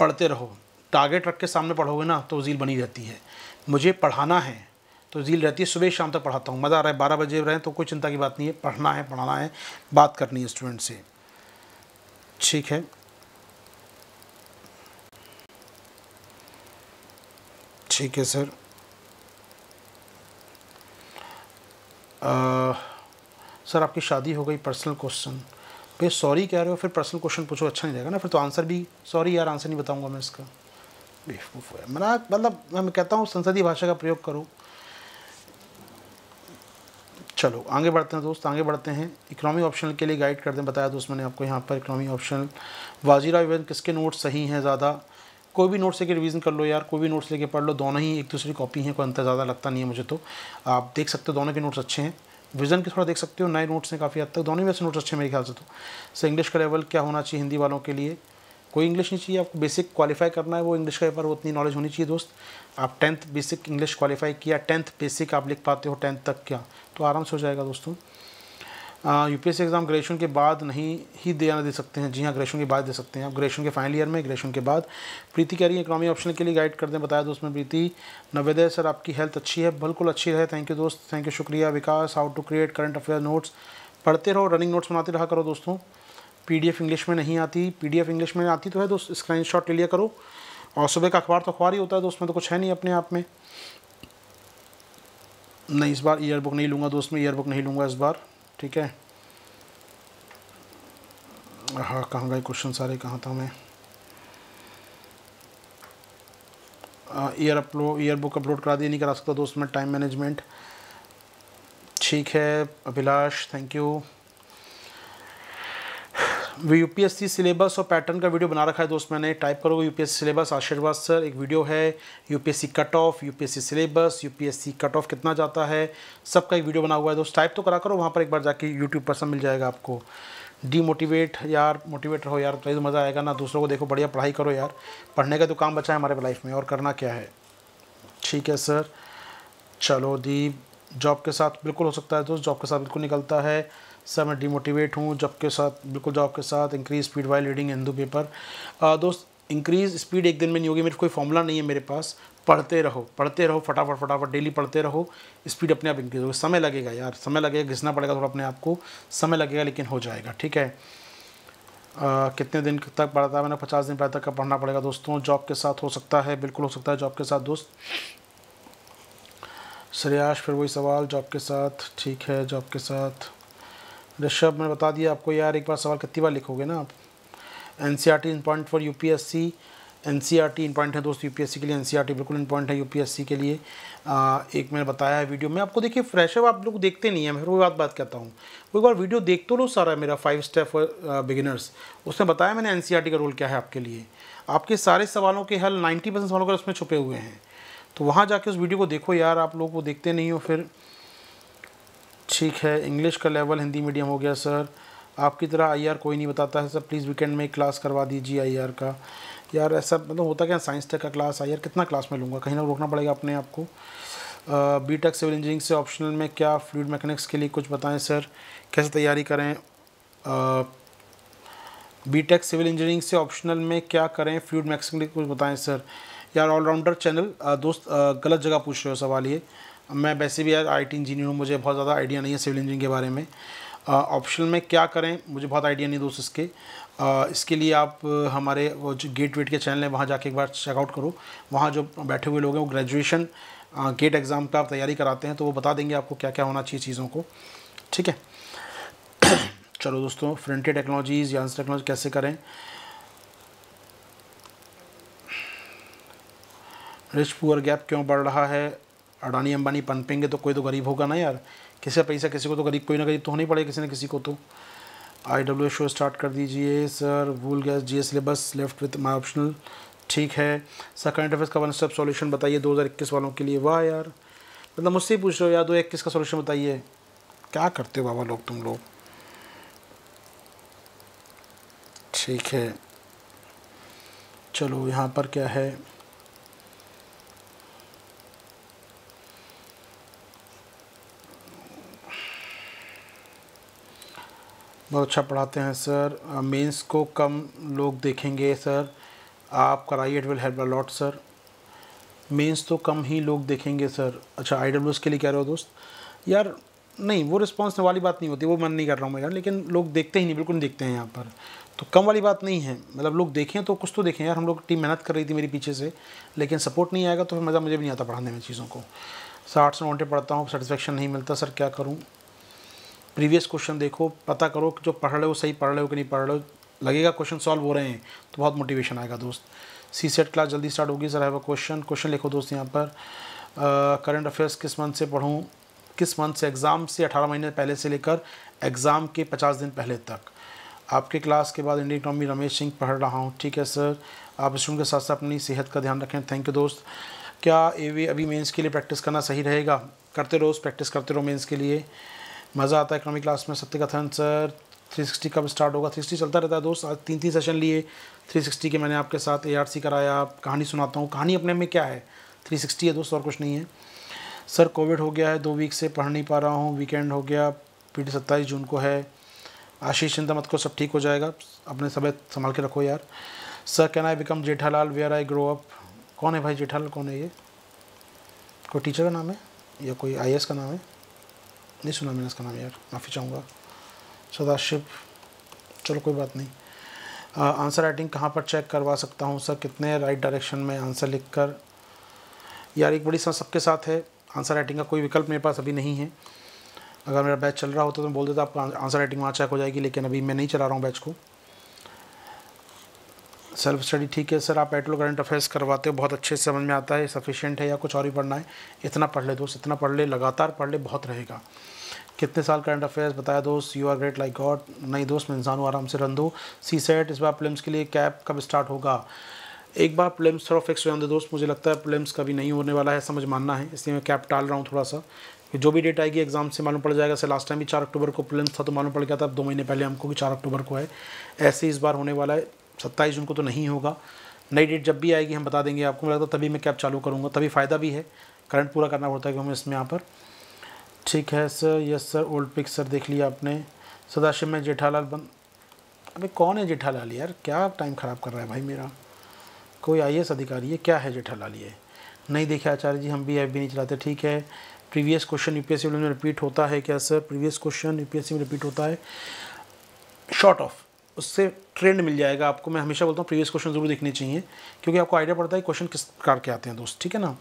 पढ़ते रहो टारगेट रख के सामने पढ़ोगे ना तो जील बनी रहती है मुझे पढ़ाना है तो जील रहती है सुबह शाम तक पढ़ाता हूँ मज़ा आ रहा है बारह बजे रहें तो कोई चिंता की बात नहीं है पढ़ना है पढ़ाना है बात करनी है स्टूडेंट से ठीक है ठीक है सर आ... सर आपकी शादी हो गई पर्सनल क्वेश्चन भैया सॉरी कह रहे हो फिर पर्सनल क्वेश्चन पूछो अच्छा नहीं रहेगा ना फिर तो आंसर भी सॉरी यार आंसर नहीं बताऊंगा मैं इसका बेवकूफ़ है मैं मतलब मैं कहता हूँ संसदीय भाषा का प्रयोग करो चलो आगे बढ़ते हैं दोस्त आगे बढ़ते हैं इकोनॉमी ऑप्शनल के लिए गाइड करते हैं बताया दोस्त मैंने आपको यहाँ पर इकोनॉमी ऑप्शनल वाजीरा इवन किसके नोट सही हैं ज़्यादा कोई भी नोट्स लेके रिवीजन कर लो यार कोई भी नोट्स लेके पढ़ लो दोनों ही एक दूसरी कॉपी हैं कोई अंतर ज़्यादा लगता नहीं है मुझे तो आप देख सकते हो दोनों के नोट्स अच्छे हैं विजन के थोड़ा देख सकते हो नए नोट्स हैं काफ़ी हद तक दोनों में से नोट्स अच्छे मेरे ख्याल से तो सर इंग्लिश का लेवल क्या होना चाहिए हिंदी वालों के लिए कोई इंग्लिश नहीं चाहिए आपको बेसिक क्वालिफाई करना है वो इंग्लिश का पेपर उतनी नॉलेज होनी चाहिए दोस्त आप टेंथ बेसिक इंग्लिश क्वालिफाई किया टेंथ बेसिक आप लिख पाते हो टेंथ तक क्या तो आराम से हो जाएगा दोस्तों यूपीएससी एग्ज़ाम ग्रेजुएशन के बाद नहीं ही देना दे सकते हैं जी हाँ ग्रेजुएशन के बाद दे सकते हैं आप ग्रेजुएशन के फाइनल ईयर में ग्रेजुएशन के बाद प्रीति कह रही है इकोनॉमी ऑप्शन के लिए गाइड कर दें बताया दोस्त में प्रीति नवेदय सर आपकी हेल्थ अच्छी है बिल्कुल अच्छी रहे थैंक यू दोस्त थैंक यू शुक्रिया Vikas how to create current affair notes पढ़ते रहो रनिंग नोट्स बनाते रहा करो दोस्तों पी इंग्लिश में नहीं आती पी इंग्लिश में आती तो है दोस्त स्क्रीन ले लिया करो और सुबह का अखबार तो अखबार ही होता है दोस्त में तो कुछ है नहीं अपने आप में नहीं इस बार ईयर बुक नहीं लूँगा दोस्त में ईयर बुक नहीं लूँगा इस बार ठीक है हाँ कहाँ गए क्वेश्चन सारे कहाँ था मैं year upload year book upload करा दिए नहीं करा सकता दोस्त मैं टाइम मैनेजमेंट ठीक है Abhilash thank you UPSC syllabus और पैटर्न का वीडियो बना रखा है दोस्त मैंने टाइप करोगे यूपीएससी सिलेबस आशीर्वाद सर एक वीडियो है UPSC cut off UPSC syllabus UPSC cut off कितना जाता है सबका एक वीडियो बना हुआ है दोस्त टाइप तो करा करो वहाँ पर एक बार जाके यूट्यूब पर सब मिल जाएगा आपको डीमोटिवेट यार मोटिवेट रहो यार तो मज़ा आएगा ना दूसरों को देखो बढ़िया पढ़ाई करो यार पढ़ने का तो काम बचा है हमारे लाइफ में और करना क्या है ठीक है सर चलो दी जॉब के साथ बिल्कुल हो सकता है दोस्त जॉब के साथ बिल्कुल निकलता है सर मैं डिमोटिवेट हूँ जॉब के साथ बिल्कुल जॉब के साथ increase speed by reading Hindu paper दोस्त इंक्रीज स्पीड एक दिन में नहीं होगी मेरे कोई फॉर्मूला नहीं है मेरे पास पढ़ते रहो पढ़ते रहो फटाफट फटाफट डेली पढ़ते रहो स्पीड अपने आप इंक्रीज होगी समय लगेगा यार समय लगेगा घिसना पड़ेगा थोड़ा अपने आप को समय लगेगा लेकिन हो जाएगा ठीक है Uh, कितने दिन तक पढ़ता है मैंने पचास दिन पहले तक का पढ़ना पड़ेगा दोस्तों जॉब के साथ हो सकता है बिल्कुल हो सकता है जॉब के साथ दोस्त श्रेयाश फिर वही सवाल जॉब के साथ ठीक है जॉब के साथ ऋषभ मैंने बता दिया आपको यार एक बार सवाल कितनी बार लिखोगे ना आप N C R T in point for U P S C N C R T in point है दोस्त यू पी एस सी के लिए एन सी आर टी बिल्कुल इन पॉइंट है यू पी एस सी के लिए आ, एक मैंने बताया है वीडियो में आपको देखिए फ्रेशअप आप लोग देखते नहीं है मैं वो बात बात कहता हूँ वो एक बार वीडियो देख तो लो सारा मेरा फाइव स्टेप बिगिनर्स उसमें बताया मैंने एन सी आर टी का रोल क्या है आपके लिए आपके सारे सवालों के हल नाइन्टी परसेंट सवालों के उसमें छुपे हुए हैं तो वहाँ जाके उस वीडियो को देखो यार आप लोग वो देखते नहीं हो फिर ठीक है इंग्लिश का लेवल हिंदी मीडियम हो गया सर आपकी तरह आईआर कोई नहीं बताता है सर प्लीज़ वीकेंड में क्लास करवा दीजिए आईआर का यार ऐसा मतलब होता क्या साइंस टेक का क्लास आईआर कितना क्लास में लूँगा कहीं ना रोकना पड़ेगा अपने आप को बी टेक सिविल इंजीनियरिंग से ऑप्शनल में क्या फ्लूड मैकेनिक्स के लिए कुछ बताएं सर कैसे तैयारी करें बी टेक सिविल इंजीनियरिंग से ऑप्शनल में क्या करें फ्लूड मैकेनिक्स के लिए कुछ बताएं सर यार ऑलराउंडर चैनल दोस्त गलत जगह पूछ रहे हो सवाल ये मैं वैसे भी यार आई इंजीनियर हूँ मुझे बहुत ज़्यादा आइडिया नहीं है सिविल इंजीनियरिंग के बारे में ऑप्शन में क्या करें मुझे बहुत आइडिया नहीं दोस्त इसके आ, इसके लिए आप हमारे वो जो गेट वेट के चैनल है वहाँ जाके एक बार चेकआउट करो वहाँ जो बैठे हुए लोग हैं वो ग्रेजुएशन गेट एग्ज़ाम का तैयारी कराते हैं तो वो बता देंगे आपको क्या क्या होना चाहिए चीज़ों को ठीक है चलो दोस्तों फ्रंटियर टेक्नोलॉजीज़ या टेक्नोलॉजी कैसे करें रिच पुअर गैप क्यों बढ़ रहा है अडानी अंबानी पनपेंगे तो कोई तो गरीब होगा ना यार किसी का पैसा किसी को तो गरीब कोई ना गरीब तो होना ही पड़ेगा किसी ना किसी को तो आई डब्ल्यू शो स्टार्ट कर दीजिए सर भूल गया जी syllabus left with my optional ठीक है सर करंट अफेयर्स का वन स्टेप सोल्यूशन बताइए इक्कीस वालों के लिए वाह यार मतलब मुझसे ही पूछ रहे हो यार दो इक्कीस का सोल्यूशन बताइए क्या करते हो बाबा लोग तुम लोग ठीक है चलो यहाँ पर क्या है बहुत अच्छा पढ़ाते हैं सर मेंस को कम लोग देखेंगे सर आप कराइए it will help a lot sir mains तो कम ही लोग देखेंगे सर अच्छा आई के लिए कह रहे हो दोस्त यार नहीं वो रिस्पॉन्स वाली बात नहीं होती वो मन नहीं कर रहा हूँ मैं यार लेकिन लोग देखते ही नहीं बिल्कुल देखते हैं यहाँ पर तो कम वाली बात नहीं है मतलब लोग देखें तो कुछ तो देखें यार हम लोग टीम मेहनत कर रही थी मेरे पीछे से लेकिन सपोर्ट नहीं आएगा तो फिर मज़ा मुझे भी नहीं आता पढ़ाने में चीज़ों को साठ से घंटे पढ़ता हूँ सेटिसफेक्शन नहीं मिलता सर क्या करूँ प्रीवियस क्वेश्चन देखो पता करो जो पढ़ रहे हो सही पढ़ रहे हो कि नहीं पढ़ रहे हो लगेगा क्वेश्चन सॉल्व हो रहे हैं तो बहुत मोटिवेशन आएगा दोस्त सी सेट क्लास जल्दी स्टार्ट होगी सर है क्वेश्चन क्वेश्चन लिखो दोस्त यहाँ पर करंट अफेयर्स किस मंथ से पढ़ूँ किस मंथ से एग्ज़ाम से अठारह महीने पहले से लेकर एग्ज़ाम के पचास दिन पहले तक आपके क्लास के बाद इंडियन इकनॉमी रमेश सिंह पढ़ रहा हूँ ठीक है सर आप स्टूडेंट के साथ साथ अपनी सेहत का ध्यान रखें थैंक यू दोस्त क्या ए अभी मेंस के लिए प्रैक्टिस करना सही रहेगा करते रहो प्रैक्टिस करते रहो मेंस के लिए मज़ा आता है इकोनॉमिक क्लास में सत्य कथन सर 360 कब स्टार्ट होगा 360 चलता रहता है दोस्त आज तीन तीन सेशन लिए 360 के मैंने आपके साथ ए कराया कहानी सुनाता हूँ कहानी अपने में क्या है 360 है दोस्त और कुछ नहीं है सर कोविड हो गया है दो वीक से पढ़ नहीं पा रहा हूँ वीकेंड हो गया पी डी सत्ताईस जून को है आशीष चिंता मत को सब ठीक हो जाएगा अपने समय संभाल के रखो यार sir can I become Jethalal where I grow up कौन है भाई जेठालाल कौन है ये कोई टीचर का नाम है या कोई आई का नाम है नहीं सुना मैंने इसका नाम यार माफ़ी चाहूँगा सदाशिव चलो कोई बात नहीं आंसर uh, राइटिंग कहाँ पर चेक करवा सकता हूँ सर कितने राइट डायरेक्शन में आंसर लिख कर यार एक बड़ी समस्या सबके साथ है आंसर राइटिंग का कोई विकल्प मेरे पास अभी नहीं है अगर मेरा बैच चल रहा होता तो मैं बोल देता आपका आंसर राइटिंग वहाँ चेक हो जाएगी लेकिन अभी मैं नहीं चला रहा हूँ बैच को सेल्फ स्टडी ठीक है सर आप एटलो करंट अफेयर्स करवाते हो बहुत अच्छे से समझ में आता है सफिशियंट है या कुछ और भी पढ़ना है इतना पढ़ ले दोस्त इतना पढ़ ले लगातार पढ़ ले बहुत रहेगा कितने साल करंट अफेयर्स बताया दोस्त you are great like god नहीं दोस्त मैं इंसान हूँ आराम से रन दो सी सेट इस बार प्लेम्स के लिए कैब कब स्टार्ट होगा एक बार प्लेम्स थोड़ा फिक्स हो जाते दोस्त मुझे लगता है प्लेम्स कभी नहीं होने वाला है समझ मानना है इसलिए मैं कैप टाल रहा हूँ थोड़ा सा जो भी डेट आएगी एग्जाम से मालूम पड़ जाएगा से लास्ट टाइम भी चार अक्टूबर को प्लेम्स था तो मालूम पड़ गया था अब दो महीने पहले हमको भी चार अक्टूबर को है ऐसे इस बार होने वाला है सत्ताईस जून को तो नहीं होगा नई डेट जब भी आएगी हम बता देंगे आपको मुझे लगता तभी मैं कैब चालू करूँगा तभी फ़ायदा भी है करंट पूरा करना पड़ता है क्योंकि इसमें यहाँ पर ठीक है sir yes sir old pic sir देख लिया आपने सदाशिव में जेठालाल बंद अभी कौन है जेठालाल यार क्या टाइम ख़राब कर रहा है भाई मेरा कोई आई अधिकारी है क्या है जेठालाल ये नहीं देखे आचार्य जी हम भी एफ नहीं चलाते ठीक है प्रीवियस क्वेश्चन यूपीएससी में रिपीट होता है क्या सर प्रीवियस क्वेश्चन यूपीएससी में रिपीट होता है शॉर्ट ऑफ उससे ट्रेंड मिल जाएगा आपको मैं हमेशा बोलता हूँ प्रीवियस क्वेश्चन ज़रूर देखने चाहिए क्योंकि आपको आइडिया पड़ता है क्वेश्चन किस प्रकार के आते हैं दोस्त ठीक है ना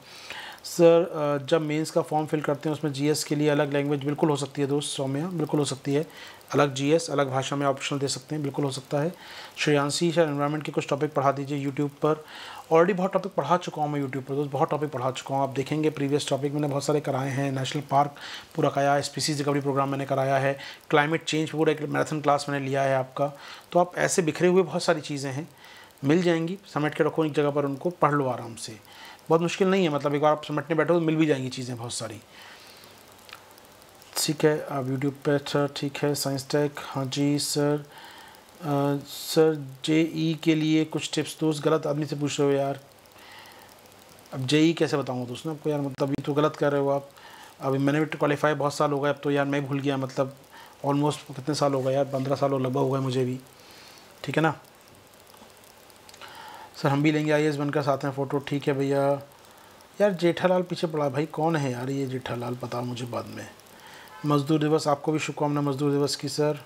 सर जब मेंस का फॉर्म फिल करते हैं उसमें जीएस के लिए अलग लैंग्वेज बिल्कुल हो सकती है दोस्त सौम्या बिल्कुल हो सकती है अलग जीएस अलग भाषा में ऑप्शनल दे सकते हैं बिल्कुल हो सकता है श्रेयांशी सर इन्वायरमेंट के कुछ टॉपिक पढ़ा दीजिए यूट्यूब पर ऑलरेडी बहुत टॉपिक पढ़ा चुका हूँ मैं यूट्यूब पर दोस्त तो बहुत टॉपिक पढ़ा चुका हूँ आप देखेंगे प्रीवियस टॉपिक मैंने बहुत सारे कराए हैं नेशनल पार्क पूरा कराया स्पीसीज रिकवरी प्रोग्राम मैंने कराया है क्लाइमेट चेंज पूरा एक मैराथन क्लास मैंने लिया है आपका तो आप ऐसे बिखरे हुए बहुत सारी चीज़ें हैं मिल जाएंगी समेट के रखो एक जगह पर उनको पढ़ लो आराम से बहुत मुश्किल नहीं है मतलब एक बार आप समेटने बैठो तो मिल भी जाएंगी चीज़ें बहुत सारी ठीक है आप यूट्यूब पर सर ठीक है साइंस टेक हाँ जी sir sir J E e के लिए कुछ टिप्स तो दोस्त गलत आदमी से पूछ रहे हो यार अब जे ई e कैसे बताऊँ दोस्त तो ना आपको यार मतलब ये तो गलत कर रहे हो आप अभी मैंने भी क्वालिफाई बहुत साल हो गए अब तो यार मैं भूल गया मतलब ऑलमोस्ट कितने साल हो गए यार पंद्रह साल और लगभग हो गए मुझे भी ठीक है ना सर हम भी लेंगे आई एस बनकर साथ में फ़ोटो ठीक है भैया यार जेठालाल पीछे पड़ा भाई कौन है यार ये जेठालाल पता मुझे बाद में मजदूर दिवस आपको भी शुभकामना मजदूर दिवस की सर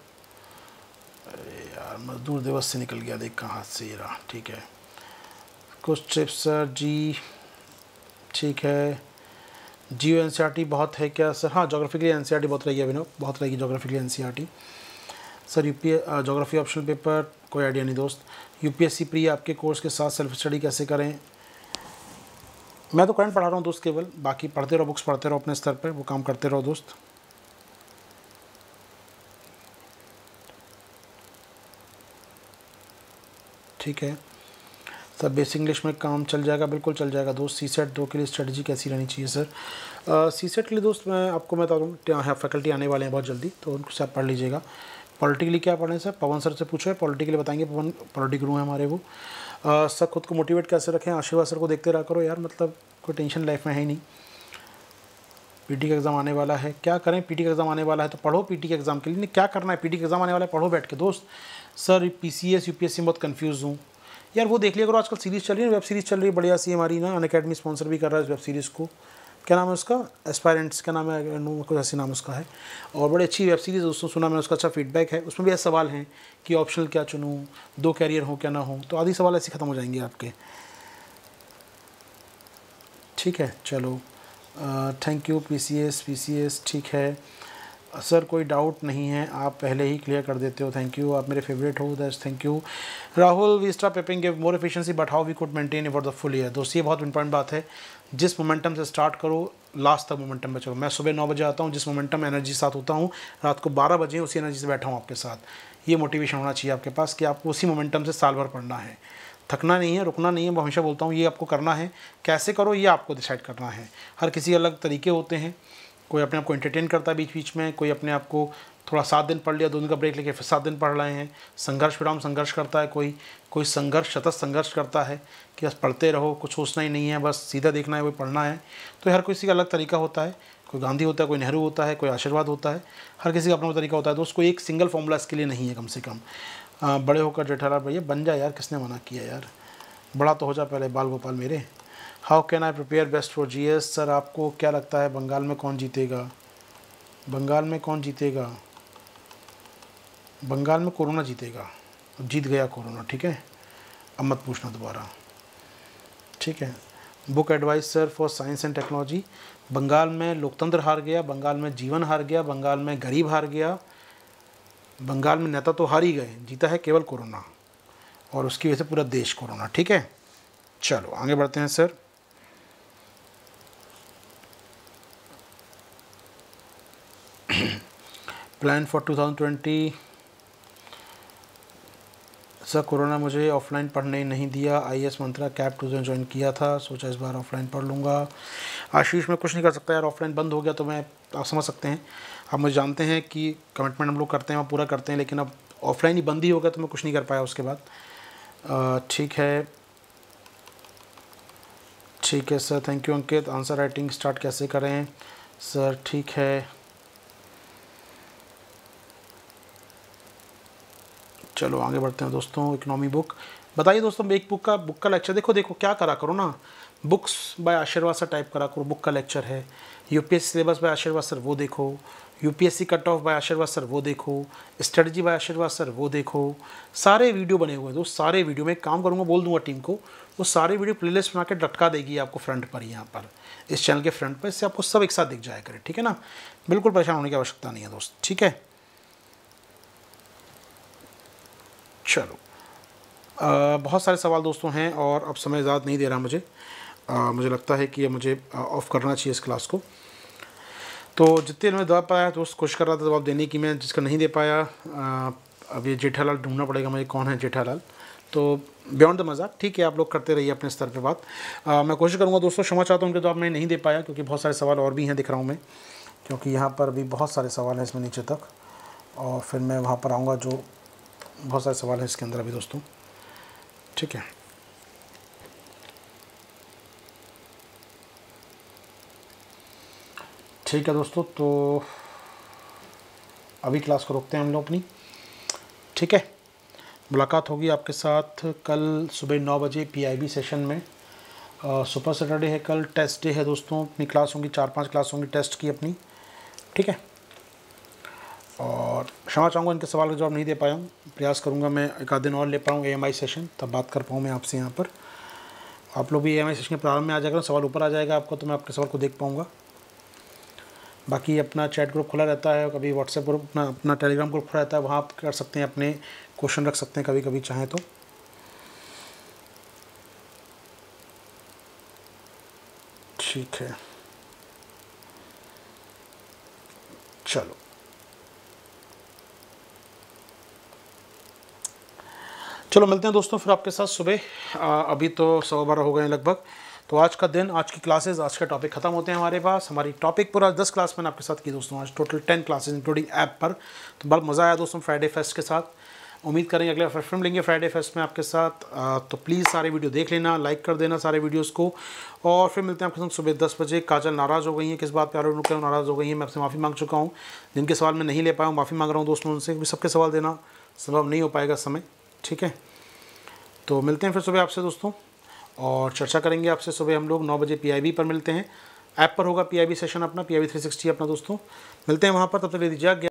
यार मजदूर दिवस से निकल गया देख कहाँ से ये रहा ठीक है कुछ ट्रिप्स सर जी ठीक है जियो एन बहुत है क्या सर हाँ जोग्राफिकली एन बहुत रहेगी अभिनव बहुत रहेगी geographically N sir U P geography optional paper कोई आइडिया नहीं दोस्त यूपीएससी प्री आपके कोर्स के साथ सेल्फ स्टडी कैसे करें मैं तो करंट पढ़ा रहा हूँ दोस्त केवल बाकी पढ़ते रहो बुक्स पढ़ते रहो अपने स्तर पर वो काम करते रहो दोस्त ठीक है सर बेसिक इंग्लिश में काम चल जाएगा बिल्कुल चल जाएगा दोस्त सी सेट दो के लिए स्ट्रेटजी कैसी रहनी चाहिए सर सी सेट के लिए दोस्त मैं आपको मैं बता दूँ यहाँ फैकल्टी आने वाले हैं बहुत जल्दी तो उनको सब पढ़ लीजिएगा पॉलिटिकली क्या पढ़ें सर पवन सर से पूछो है पॉलिटिकली बताएंगे पवन पॉलिटिक रू हैं हमारे वो सर खुद को मोटिवेट कैसे रखें आशीर्वाद सर को देखते रहा करो यार मतलब कोई टेंशन लाइफ में है ही नहीं पी का एग्ज़ाम आने वाला है क्या करें पी का एग्ज़ाम आने वाला है तो पढ़ो पीटी के एग्ज़ाम के लिए नहीं क्या करना है पी के एग्ज़ाम आने वाला है पढ़ो बैठ के दोस्त sir P C S U P S से बहुत कन्फ्यूज़ हूँ यार वो देख लिया करो आजकल सीरीज़ चल रही है वेब सीरीज़ चल रही है बढ़िया सी हमारी ना अन अकेडमी स्पॉन्सर भी कर रहा है इस वेब सीरीज़ को क्या नाम है उसका एस्पायरेंट्स क्या नाम है कुछ ऐसे नाम उसका है और बड़ी अच्छी वेब सीरीज़ दोस्तों सुना मैंने उसका अच्छा फीडबैक है उसमें भी ऐसे सवाल हैं कि ऑप्शनल क्या चुनूँ दो कैरियर हो क्या ना हो तो आधी सवाल ऐसे ख़त्म हो जाएंगे आपके ठीक है चलो thank you P C S P C S ठीक है सर कोई डाउट नहीं है आप पहले ही क्लियर कर देते हो थैंक यू आप मेरे फेवरेट हो दस thank you Rahul we start prepping give more efficiency but how we could maintain for the full year दोस्त ये बहुत इंपॉर्टेंट बात है जिस मोमेंटम से स्टार्ट करो लास्ट तक मोमेंटम बचाओ मैं सुबह नौ बजे आता हूँ जिस मोमेंटम एनर्जी साथ होता हूँ रात को बारह बजे उसी एनर्जी से बैठा हूँ आपके साथ ये मोटिवेशन होना चाहिए आपके पास कि आपको उसी मोमेंटम से साल भर पढ़ना है थकना नहीं है रुकना नहीं है मैं हमेशा बोलता हूँ ये आपको करना है कैसे करो ये आपको डिसाइड करना है हर किसी अलग तरीके होते हैं कोई अपने आप को एंटरटेन करता है बीच बीच में कोई अपने आप को थोड़ा सात दिन पढ़ लिया दो दिन का ब्रेक लेके फिर सात दिन पढ़ रहे हैं संघर्ष विराम संघर्ष करता है कोई कोई संघर्ष सतत संघर्ष करता है कि बस पढ़ते रहो कुछ सोचना ही नहीं है बस सीधा देखना है वही पढ़ना है तो हर किसी का अलग तरीका होता है कोई गांधी होता है कोई नेहरू होता है कोई आशीर्वाद होता है हर किसी का अपना तरीका होता है दोस्त तो कोई एक सिंगल फॉर्मूला इसके लिए नहीं है कम से कम बड़े होकर जेठारा भैया बन जाए यार किसने मना किया यार बड़ा तो हो जा पहले बाल गोपाल मेरे how can I prepare best for G S sir आपको क्या लगता है बंगाल में कौन जीतेगा बंगाल में कौन जीतेगा बंगाल में कोरोना जीतेगा जीत गया कोरोना ठीक है अब मत पूछना दोबारा ठीक है book advice sir for science and technology Bengal में लोकतंत्र हार गया बंगाल में जीवन हार गया बंगाल में गरीब हार गया बंगाल में नेता तो हार ही गए जीता है केवल कोरोना और उसकी वजह से पूरा देश कोरोना ठीक है चलो आगे बढ़ते हैं sir plan for 2020 sir corona मुझे ऑफलाइन पढ़ने नहीं दिया I S mantra cap tuition join किया था सोचा इस बार ऑफलाइन पढ़ लूँगा आशीष मैं कुछ नहीं कर सकता यार ऑफलाइन बंद हो गया तो मैं आप समझ सकते हैं आप मुझे जानते हैं कि कमिटमेंट हम लोग करते हैं और पूरा करते हैं लेकिन अब ऑफलाइन ही बंद ही हो गया तो मैं कुछ नहीं कर पाया उसके बाद ठीक है ठीक है sir thank you Ankit answer writing start कैसे करें सर ठीक है चलो आगे बढ़ते हैं दोस्तों इकोनॉमी बुक बताइए दोस्तों एक बुक का बुक का लेक्चर देखो देखो क्या करा करो ना books by Ashirwad sir type करा करो बुक का लेक्चर है UPSC syllabus by Ashirwad sir वो देखो UPSC cut off by Ashirwad sir वो देखो स्ट्रेटजी बाय आशीर्वाद सर वो देखो सारे वीडियो बने हुए हैं दोस्त सारे वीडियो में काम करूँगा बोल दूंगा टीम को वो सारे वीडियो प्लेलिस्ट बना के लटका देगी आपको फ्रंट पर यहाँ पर इस चैनल के फ्रंट पर इससे आपको सब एक साथ दिख जाया करे ठीक है ना बिल्कुल परेशान होने की आवश्यकता नहीं है दोस्त ठीक है चलो बहुत सारे सवाल दोस्तों हैं और अब समय ज़्यादा नहीं दे रहा मुझे आ, मुझे लगता है कि मुझे ऑफ़ करना चाहिए इस क्लास को तो जितने मैं दबा पाया तो उस कोशिश कर रहा था जवाब देने की मैं जिसका नहीं दे पाया आ, अब ये जेठालाल ढूंढना पड़ेगा मुझे कौन है जेठालाल तो बियॉन्ड द मजाक ठीक है आप लोग करते रहिए अपने स्तर पर बात आ, मैं कोशिश करूँगा दोस्तों क्षमा चाहता हूँ उनके जवाब मैं नहीं दे पाया क्योंकि बहुत सारे सवाल और भी हैं दिख रहा हूँ मैं क्योंकि यहाँ पर भी बहुत सारे सवाल हैं इसमें नीचे तक और फिर मैं वहाँ पर आऊँगा जो बहुत सारे सवाल हैं इसके अंदर अभी दोस्तों ठीक है ठीक है दोस्तों तो अभी क्लास को रोकते हैं हम लोग अपनी ठीक है मुलाकात होगी आपके साथ कल सुबह नौ बजे पीआईबी सेशन में सुपर सैटरडे है कल टेस्ट डे है दोस्तों अपनी क्लास होंगी चार पांच क्लास होंगी टेस्ट की अपनी ठीक है और क्षमा चाहूँगा इनके सवाल का जवाब नहीं दे पाया हूँ प्रयास करूँगा मैं एक आध दिन और ले पाऊँ ए सेशन तब बात कर पाऊँ मैं आपसे यहाँ पर आप लोग भी ए सेशन के प्रारंभ में आ जाएगा सवाल ऊपर आ जाएगा आपको तो मैं आपके सवाल को देख पाऊँगा बाकी अपना चैट ग्रुप खुला रहता है कभी व्हाट्सएप ग्रुप अपना अपना टेलीग्राम ग्रुप खुला रहता है वहाँ आप कर सकते हैं अपने क्वेश्चन रख सकते हैं कभी कभी चाहें तो ठीक है चलो चलो मिलते हैं दोस्तों फिर आपके साथ सुबह अभी तो सौ बारह हो गए लगभग तो आज का दिन आज की क्लासेस आज का टॉपिक खत्म होते हैं हमारे पास हमारी टॉपिक पूरा दस क्लास मैंने आपके साथ की दोस्तों आज total ten classes including app पर तो बहुत मज़ा आया दोस्तों फ्राइडे फेस्ट के साथ उम्मीद करेंगे अगले हफ्ते फिल्म लेंगे फ्राइडे फेस्ट में आपके साथ तो प्लीज़ सारे वीडियो देख लेना लाइक कर देना सारे वीडियोज़ को और फिर मिलते हैं आपके साथ सुबह दस बजे काजल नाराज़ हो गई हैं किस बात पर आरोप नाराज़ हो गई हैं मैं आपसे माफ़ी मांग चुका हूँ जिनके सवाल मैं नहीं ले पाया हूँ माफ़ी मांग रहा हूँ दोस्तों उनसे सबके सवाल देना संभव नहीं हो पाएगा समय ठीक है तो मिलते हैं फिर सुबह आपसे दोस्तों और चर्चा करेंगे आपसे सुबह हम लोग नौ बजे पीआईबी पर मिलते हैं ऐप पर होगा पीआईबी सेशन अपना पीआईबी 360 अपना दोस्तों मिलते हैं वहाँ पर तब तक ले दीजिए